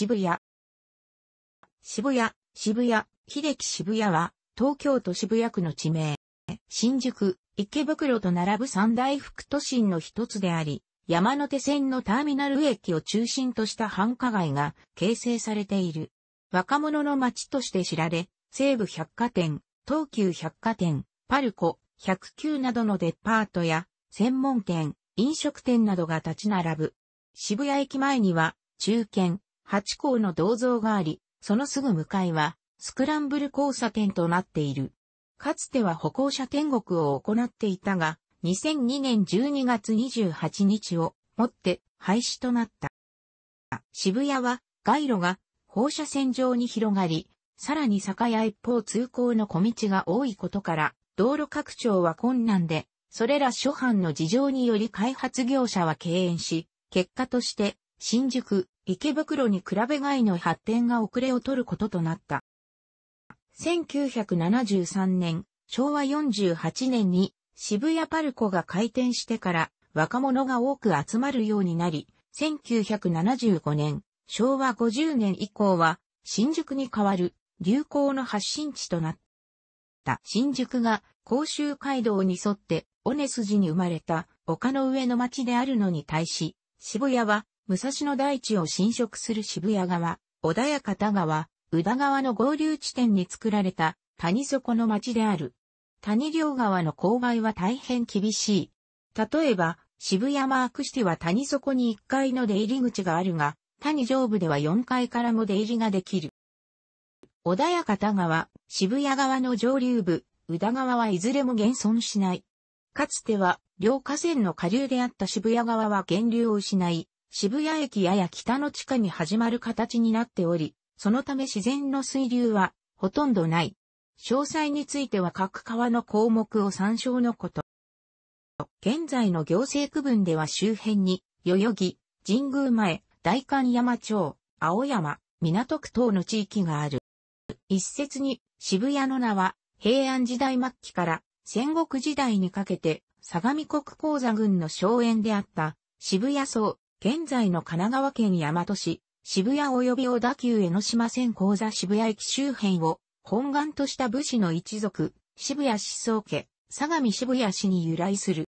渋谷。渋谷、渋谷、秀樹渋谷は、東京都渋谷区の地名。新宿、池袋と並ぶ三大副都心の一つであり、山手線のターミナル駅を中心とした繁華街が形成されている。若者の街として知られ、西武百貨店、東急百貨店、パルコ、109などのデパートや、専門店、飲食店などが立ち並ぶ。渋谷駅前には、中堅、八校の銅像があり、そのすぐ向かいは、スクランブル交差点となっている。かつては歩行者天国を行っていたが、2002年12月28日をもって廃止となった。渋谷は街路が放射線状に広がり、さらに坂屋一方通行の小道が多いことから、道路拡張は困難で、それら諸般の事情により開発業者は敬遠し、結果として、新宿、池袋に比べ外の発展が遅れを取ることとなった。1973年、昭和48年に渋谷パルコが開店してから若者が多く集まるようになり、1975年、昭和50年以降は新宿に代わる流行の発信地となった。新宿が甲州街道に沿って尾根筋に生まれた丘の上の町であるのに対し、渋谷は武蔵野大地を侵食する渋谷川、小田や片川、宇田川の合流地点に作られた谷底の町である。谷両川の勾配は大変厳しい。例えば、渋谷マークシティは谷底に1階の出入り口があるが、谷上部では4階からも出入りができる。小田や片川、渋谷川の上流部、宇田川はいずれも現存しない。かつては、両河川の下流であった渋谷川は源流を失い、渋谷駅やや北の地下に始まる形になっており、そのため自然の水流はほとんどない。詳細については各川の項目を参照のこと。現在の行政区分では周辺に、代々木、神宮前、大観山町、青山、港区等の地域がある。一説に、渋谷の名は、平安時代末期から戦国時代にかけて、相模国鉱座軍の荘園であった、渋谷荘、現在の神奈川県大和市、渋谷及び小田急江ノ島線講座渋谷駅周辺を本願とした武士の一族、渋谷思想家、相模渋谷市に由来する。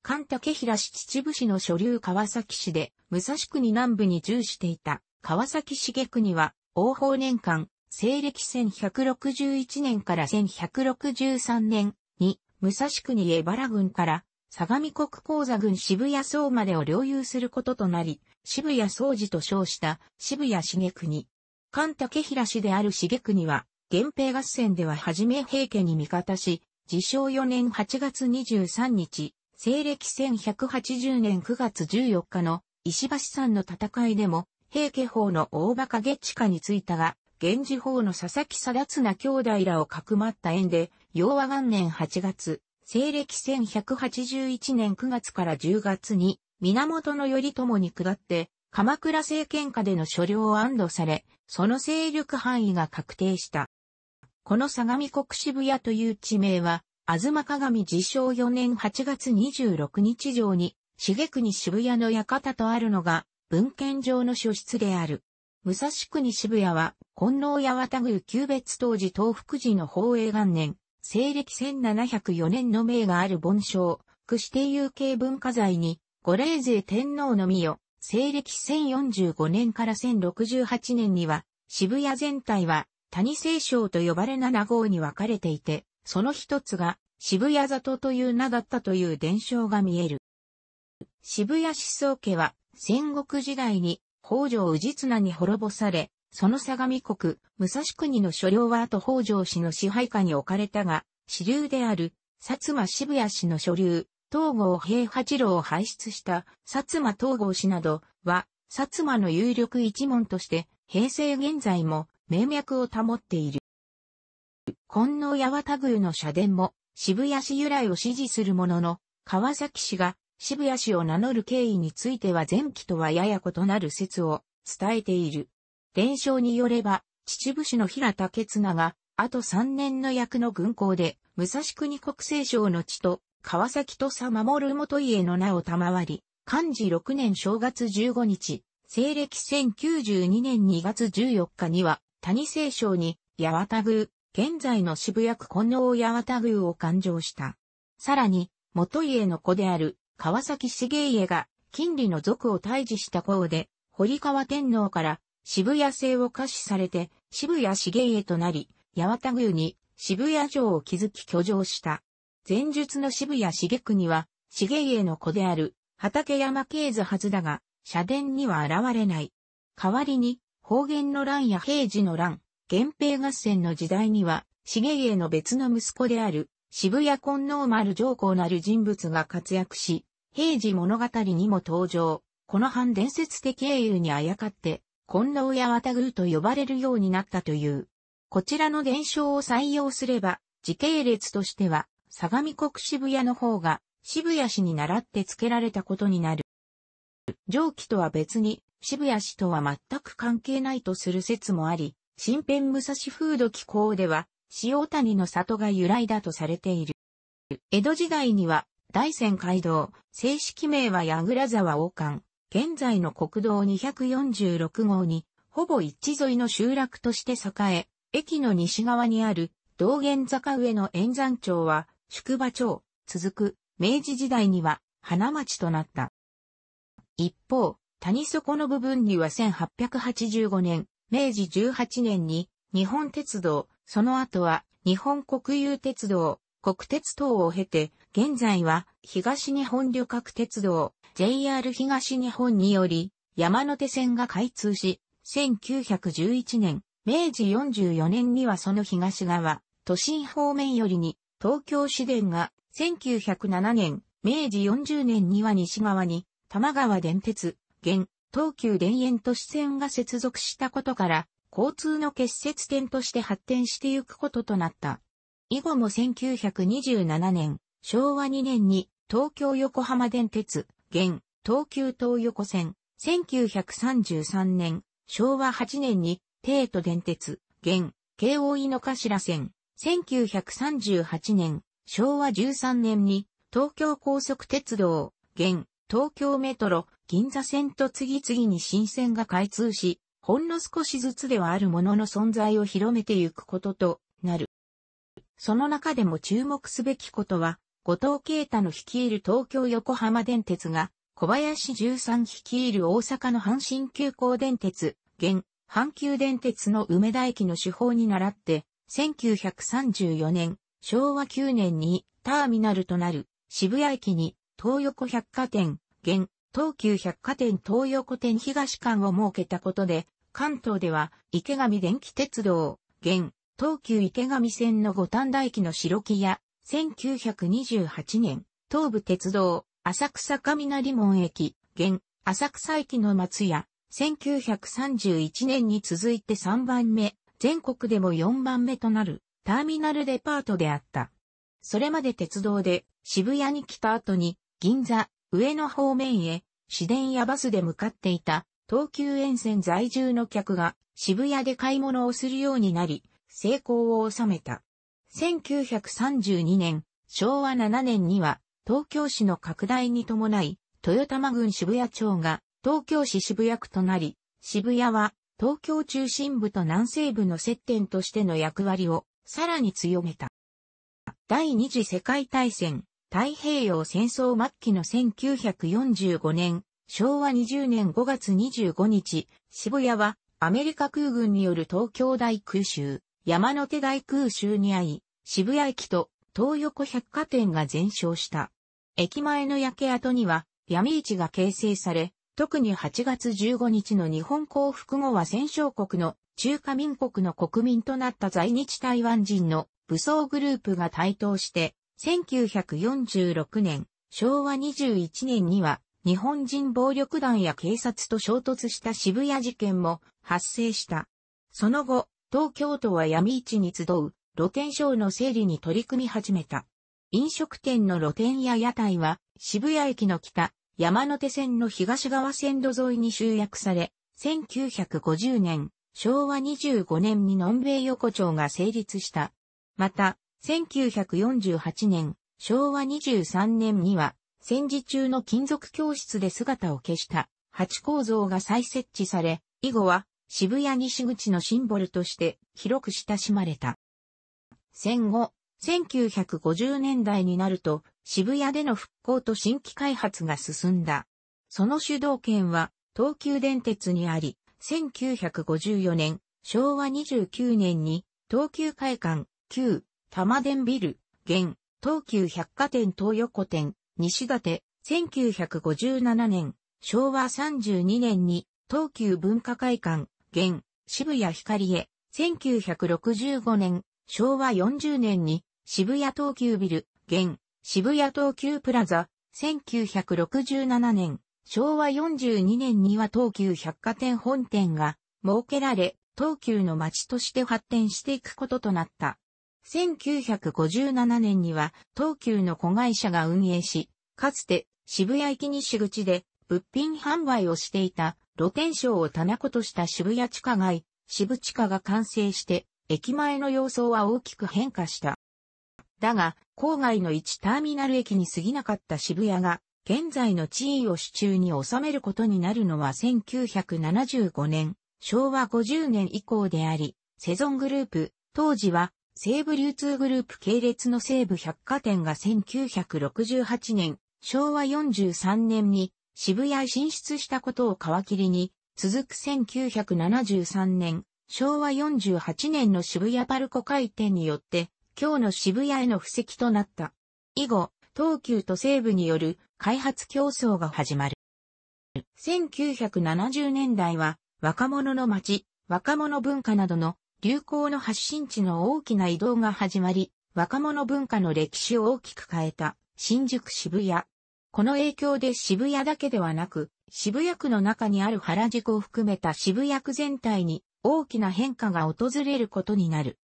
関竹平市秩父市の所流川崎市で、武蔵国南部に住していた川崎茂国は、王法年間、西暦1161年から1163年に、武蔵国江原軍から相模国口座郡渋谷総までを領有することとなり、渋谷総寺と称した渋谷重国。関竹平氏である重国は、源平合戦では初め平家に味方し、自称4年8月23日、西暦1180年9月14日の石橋山の戦いでも、平家法の大馬影地下についたが、源氏法の佐々木貞綱兄弟らをかくまった縁で、要和元年8月、西暦1181年9月から10月に、源頼朝に下って、鎌倉政権下での所領を安堵され、その勢力範囲が確定した。この相模国渋谷という地名は、東鏡自称4年8月26日上に、茂国渋谷の館とあるのが、文献上の書室である。武蔵国渋谷は、金納八幡宮旧別当時東福寺の宝永元年、西暦1704年の名がある盆章、区指定有形文化財に、五霊勢天皇の御を西暦1045年から1068年には、渋谷全体は、谷清章と呼ばれ7号に分かれていて、その一つが、渋谷里という名だったという伝承が見える。渋谷思想家は、戦国時代に、北条氏綱に滅ぼされ、その相模国、武蔵国の所領は後北条氏の支配下に置かれたが、支流である、薩摩渋谷氏の所流、東郷平八郎を輩出した薩摩東郷氏などは、薩摩の有力一門として、平成現在も名脈を保っている。金の八幡宮の社殿も渋谷市由来を支持するものの、川崎市が渋谷市を名乗る経緯については前期とはやや異なる説を伝えている。伝承によれば、秩父市の平竹綱が、あと3年の役の軍港で、武蔵国国政省の地と、川崎と佐守る元家の名を賜り、漢字6年正月15日、西暦1092年2月14日には、谷聖省に、八幡宮、現在の渋谷区金王八幡宮を勘定した。さらに、元家の子である、川崎重家が、近利の族を退治した功で、堀川天皇から、渋谷制を可視されて、渋谷茂家となり、八幡宮に渋谷城を築き居城した。前述の渋谷茂区には、茂家の子である、畠山慶図はずだが、社殿には現れない。代わりに、方言の乱や平治の乱、源平合戦の時代には、茂家の別の息子である、渋谷金王丸上皇なる人物が活躍し、平治物語にも登場。この反伝説的英雄にあやかって、混納や綿具と呼ばれるようになったという。こちらの現象を採用すれば、時系列としては、相模国渋谷の方が、渋谷市に倣って付けられたことになる。上記とは別に、渋谷市とは全く関係ないとする説もあり、新編武蔵風土気候では、塩谷の里が由来だとされている。江戸時代には、大仙街道、正式名は矢倉沢王冠、現在の国道246号に、ほぼ一致沿いの集落として栄え、駅の西側にある道玄坂上の円山町は宿場町、続く明治時代には花町となった。一方、谷底の部分には1885年、明治18年に日本鉄道、その後は日本国有鉄道、国鉄等を経て現在は東日本旅客鉄道 JR 東日本により山手線が開通し、1911年、明治44年にはその東側、都心方面よりに東京市電が1907年、明治40年には西側に多摩川電鉄、現、東急田園都市線が接続したことから、交通の結節点として発展してゆくこととなった。以後も1927年、昭和2年に東京横浜電鉄、現、東急東横線、1933年、昭和8年に、帝都電鉄、現、京王井の頭線、1938年、昭和13年に、東京高速鉄道、現、東京メトロ、銀座線と次々に新線が開通し、ほんの少しずつではあるものの存在を広めてゆくこととなる。その中でも注目すべきことは、後藤啓太の率いる東京横浜電鉄が、小林十三率いる大阪の阪神急行電鉄、現、阪急電鉄の梅田駅の手法に倣って、1934年、昭和9年にターミナルとなる渋谷駅に東横百貨店、現、東急百貨店東横店東館を設けたことで、関東では池上電気鉄道、現、東急池上線の五反田駅の白木屋、1928年、東武鉄道、浅草雷門駅、現、浅草駅の松屋、1931年に続いて3番目、全国でも4番目となる、ターミナルデパートであった。それまで鉄道で、渋谷に来た後に、銀座、上野方面へ、市電やバスで向かっていた、東急沿線在住の客が、渋谷で買い物をするようになり、成功を収めた。1932年、昭和7年には、東京市の拡大に伴い、豊玉郡渋谷町が東京市渋谷区となり、渋谷は東京中心部と南西部の接点としての役割をさらに強めた。第二次世界大戦、太平洋戦争末期の1945年、昭和20年5月25日、渋谷はアメリカ空軍による東京大空襲、山手大空襲に遭い、渋谷駅と東横百貨店が全焼した。駅前の焼け跡には闇市が形成され、特に8月15日の日本降伏後は戦勝国の中華民国の国民となった在日台湾人の武装グループが台頭して、1946年、昭和21年には日本人暴力団や警察と衝突した渋谷事件も発生した。その後、東京都は闇市に集う露店商の整理に取り組み始めた。飲食店の露店や屋台は渋谷駅の北、山手線の東側線路沿いに集約され、1950年、昭和25年にのんべい横丁が成立した。また、1948年、昭和23年には、戦時中の金属教室で姿を消した八構造が再設置され、以後は渋谷西口のシンボルとして広く親しまれた。戦後、1950年代になると渋谷での復興と新規開発が進んだ。その主導権は東急電鉄にあり、1954年、昭和29年に東急会館、旧、玉電ビル、現、東急百貨店東横店、西館、1957年、昭和32年に東急文化会館、現、渋谷光へ、1965年、昭和40年に渋谷東急ビル、現渋谷東急プラザ、1967年、昭和42年には東急百貨店本店が設けられ、東急の街として発展していくこととなった。1957年には東急の子会社が運営し、かつて渋谷駅西口で物品販売をしていた露天商を棚子とした渋谷地下街、渋地下が完成して駅前の様相は大きく変化した。だが、郊外の一ターミナル駅に過ぎなかった渋谷が、現在の地位を手中に収めることになるのは1975年、昭和50年以降であり、セゾングループ、当時は西武流通グループ系列の西武百貨店が1968年、昭和43年に渋谷へ進出したことを皮切りに、続く1973年、昭和48年の渋谷パルコ開店によって、今日の渋谷への布石となった。以後、東急と西部による開発競争が始まる。1970年代は若者の街、若者文化などの流行の発信地の大きな移動が始まり、若者文化の歴史を大きく変えた新宿渋谷。この影響で渋谷だけではなく、渋谷区の中にある原宿を含めた渋谷区全体に大きな変化が訪れることになる。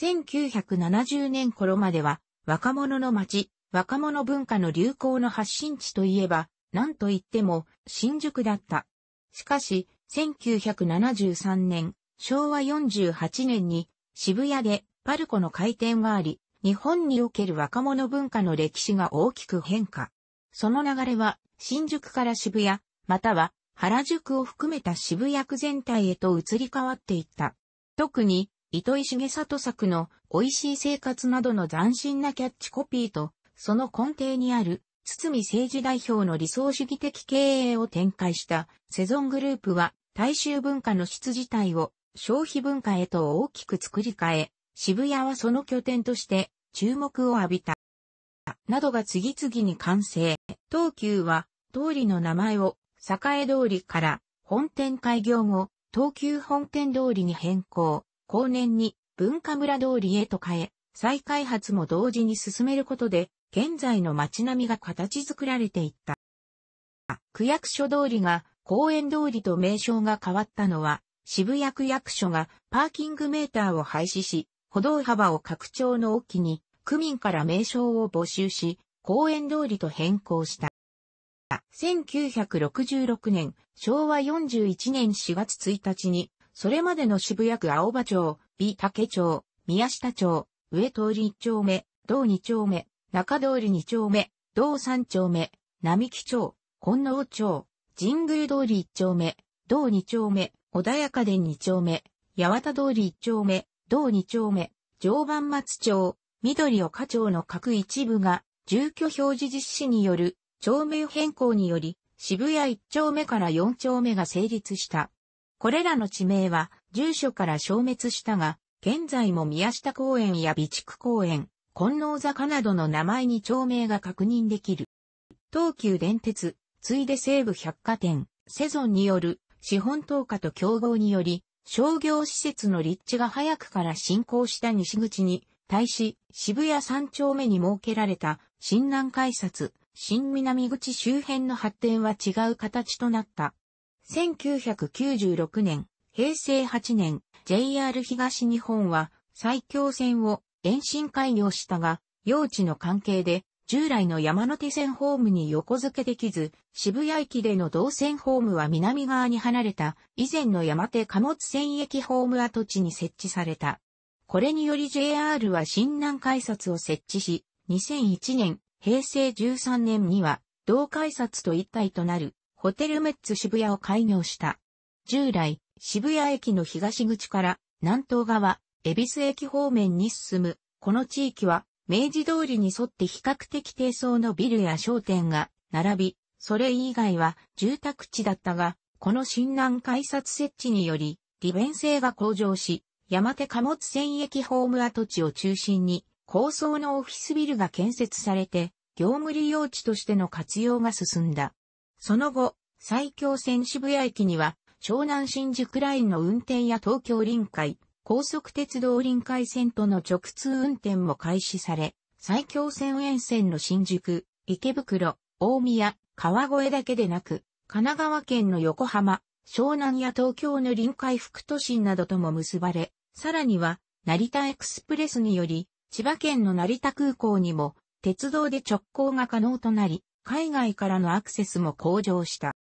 1970年頃までは若者の街、若者文化の流行の発信地といえば、なんといっても新宿だった。しかし、1973年、昭和48年に渋谷でパルコの開店があり、日本における若者文化の歴史が大きく変化。その流れは新宿から渋谷、または原宿を含めた渋谷区全体へと移り変わっていった。特に糸井重里作の美味しい生活などの斬新なキャッチコピーと、その根底にある、堤政治代表の理想主義的経営を展開したセゾングループは、大衆文化の質自体を消費文化へと大きく作り変え、渋谷はその拠点として注目を浴びた。などが次々に完成。東急は、通りの名前を、栄通りから、本店開業後、東急本店通りに変更。後年に、文化村通りへと変え、再開発も同時に進めることで、現在の街並みが形作られていった。区役所通りが公園通りと名称が変わったのは、渋谷区役所がパーキングメーターを廃止し、歩道幅を拡張の沖に区民から名称を募集し、公園通りと変更した。1966年、昭和41年4月1日に、それまでの渋谷区青葉町、美竹町、宮下町、上通り1丁目、道2丁目、中通り2丁目、道3丁目、並木町、金納町、神宮通り1丁目、道2丁目、穏やかで2丁目、八幡通り1丁目、道2丁目、常磐松町、緑を課長の各一部が、住居表示実施による、町名変更により、渋谷一丁目から四丁目が成立した。これらの地名は、住所から消滅したが、現在も宮下公園や備蓄公園、金納坂などの名前に町名が確認できる。東急電鉄、ついで西武百貨店、セゾンによる資本投下と競合により、商業施設の立地が早くから進行した西口に、対し、渋谷三丁目に設けられた新南改札、新南口周辺の発展は違う形となった。1996年、平成8年、JR 東日本は最強線を延伸開業したが、用地の関係で従来の山手線ホームに横付けできず、渋谷駅での動線ホームは南側に離れた以前の山手貨物線駅ホーム跡地に設置された。これにより JR は新南改札を設置し、2001年、平成13年には、同改札と一体となる、ホテルメッツ渋谷を開業した。従来、渋谷駅の東口から南東側、恵比寿駅方面に進む、この地域は、明治通りに沿って比較的低層のビルや商店が並び、それ以外は住宅地だったが、この新南改札設置により、利便性が向上し、山手貨物船駅ホーム跡地を中心に、高層のオフィスビルが建設されて、業務利用地としての活用が進んだ。その後、埼京線渋谷駅には、湘南新宿ラインの運転や東京臨海、高速鉄道臨海線との直通運転も開始され、埼京線沿線の新宿、池袋、大宮、川越だけでなく、神奈川県の横浜、湘南や東京の臨海副都心などとも結ばれ、さらには、成田エクスプレスにより、千葉県の成田空港にも、鉄道で直行が可能となり、海外からのアクセスも向上した。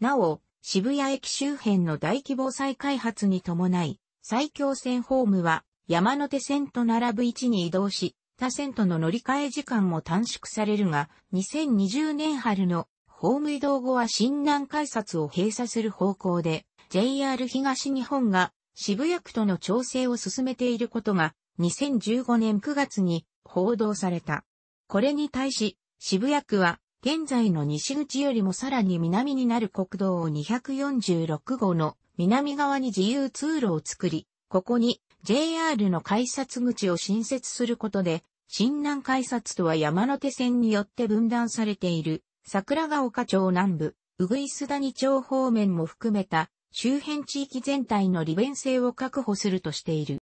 なお、渋谷駅周辺の大規模再開発に伴い、埼京線ホームは山手線と並ぶ位置に移動し、他線との乗り換え時間も短縮されるが、2020年春のホーム移動後は新南改札を閉鎖する方向で、JR 東日本が渋谷区との調整を進めていることが2015年9月に報道された。これに対し渋谷区は現在の西口よりもさらに南になる国道を246号の南側に自由通路を作り、ここに JR の改札口を新設することで、新南改札とは山手線によって分断されている桜ヶ丘町南部、うぐいす谷町方面も含めた周辺地域全体の利便性を確保するとしている。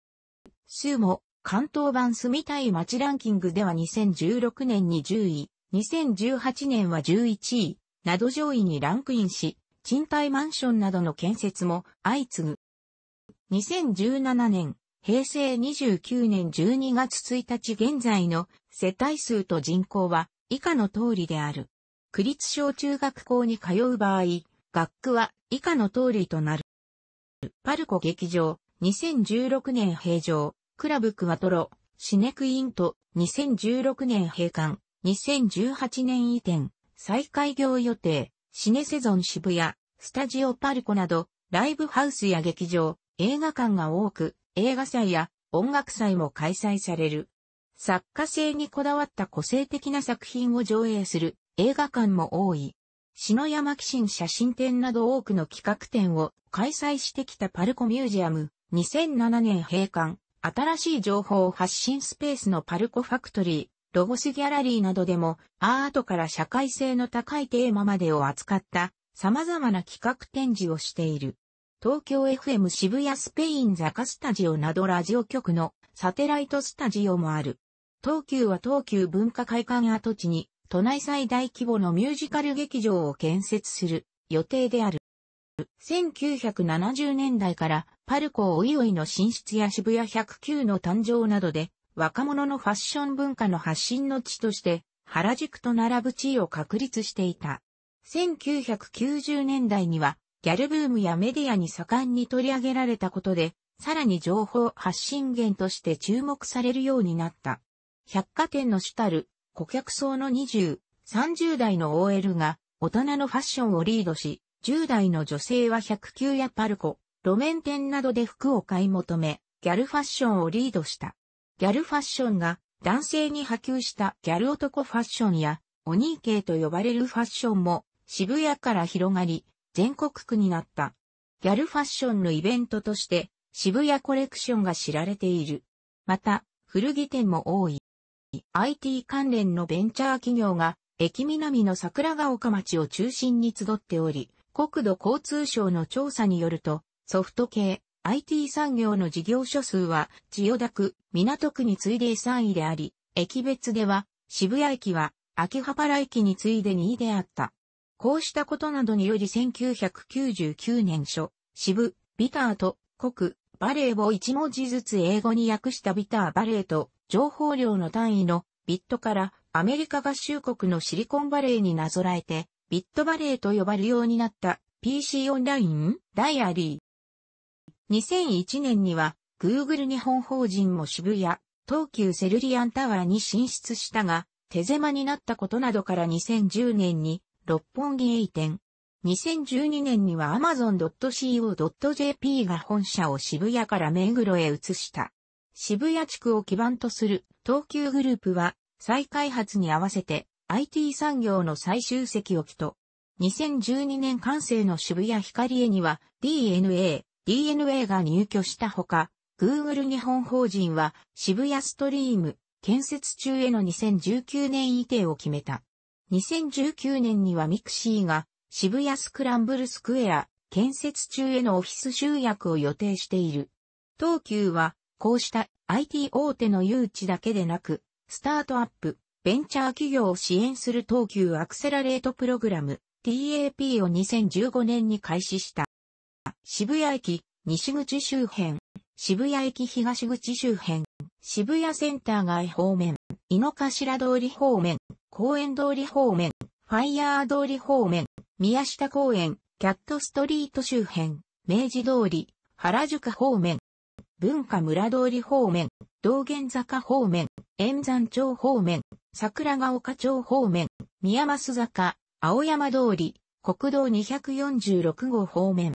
数も関東版住みたい街ランキングでは2016年に10位、2018年は11位、など上位にランクインし、賃貸マンションなどの建設も相次ぐ。2017年、平成29年12月1日現在の世帯数と人口は以下の通りである。区立小中学校に通う場合、学区は以下の通りとなる。パルコ劇場、2016年閉場、クラブクワトロ、シネクイント、2016年閉館、2018年移転、再開業予定、シネセゾン渋谷、スタジオパルコなど、ライブハウスや劇場、映画館が多く、映画祭や音楽祭も開催される。作家性にこだわった個性的な作品を上映する映画館も多い。篠山紀信写真展など多くの企画展を開催してきたパルコミュージアム、2007年閉館、新しい情報発信スペースのパルコファクトリー、ロゴスギャラリーなどでも、アートから社会性の高いテーマまでを扱った様々な企画展示をしている。東京 FM 渋谷スペインザカスタジオなどラジオ局のサテライトスタジオもある。東急は東急文化会館跡地に都内最大規模のミュージカル劇場を建設する予定である。1970年代からパルコおいおいの進出や渋谷109の誕生などで若者のファッション文化の発信の地として原宿と並ぶ地位を確立していた。1990年代にはギャルブームやメディアに盛んに取り上げられたことで、さらに情報発信源として注目されるようになった。百貨店の主たる顧客層の20、30代の OL が大人のファッションをリードし、10代の女性は1 0 9やパルコ、路面店などで服を買い求め、ギャルファッションをリードした。ギャルファッションが男性に波及したギャル男ファッションや、オニー系と呼ばれるファッションも渋谷から広がり、全国区になった。ギャルファッションのイベントとして渋谷コレクションが知られている。また、古着店も多い。IT 関連のベンチャー企業が、駅南の桜ヶ丘町を中心に集っており、国土交通省の調査によると、ソフト系、IT 産業の事業所数は、千代田区、港区に次いで3位であり、駅別では、渋谷駅は、秋葉原駅に次いで2位であった。こうしたことなどにより1999年初、渋、ビターと、国、バレーを一文字ずつ英語に訳したビターバレーと、情報量の単位のビットからアメリカ合衆国のシリコンバレーになぞらえて、ビットバレーと呼ばれるようになった PC オンラインダイアリー。2001年には Google 日本法人も渋谷、東急セルリアンタワーに進出したが、手狭になったことなどから2010年に六本木へ移転。2012年には amazon.co.jp が本社を渋谷から目黒へ移した。渋谷地区を基盤とする東急グループは再開発に合わせて IT 産業の最終席を起と、2012年完成の渋谷光栄には DNA、DNA が入居したほか、Google 日本法人は渋谷ストリーム建設中への2019年移転を決めた。2019年にはミクシーが渋谷スクランブルスクエア建設中へのオフィス集約を予定している。東急はこうした IT 大手の誘致だけでなく、スタートアップ、ベンチャー企業を支援する東急アクセラレートプログラム TAP を2015年に開始した。渋谷駅、西口周辺、渋谷駅東口周辺、渋谷センター街方面、井の頭通り方面、公園通り方面、ファイヤー通り方面、宮下公園、キャットストリート周辺、明治通り、原宿方面、文化村通り方面、道玄坂方面、円山町方面、桜ヶ丘町方面、宮益坂、青山通り、国道246号方面、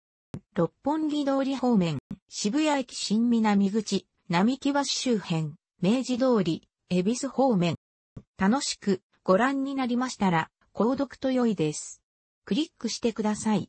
六本木通り方面、渋谷駅新南口、並木橋周辺、明治通り、恵比寿方面。楽しくご覧になりましたら、購読と良いです。クリックしてください。